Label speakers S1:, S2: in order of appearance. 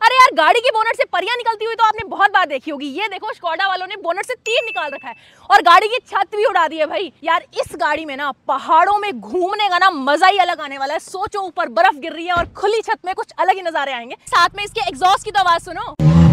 S1: अरे यार गाड़ी की बोनट से परियां निकलती हुई तो आपने बहुत बार देखी होगी ये देखो स्कॉडा वालों ने बोनट से तीर निकाल रखा है और गाड़ी की छत भी उड़ा दी है भाई यार इस गाड़ी में ना पहाड़ों में घूमने का ना मजा ही अलग आने वाला है सोचो ऊपर बर्फ गिर रही है और खुली छत में कुछ अलग ही नजारे आएंगे साथ में इसके एग्जॉस्ट की तो आवाज सुनो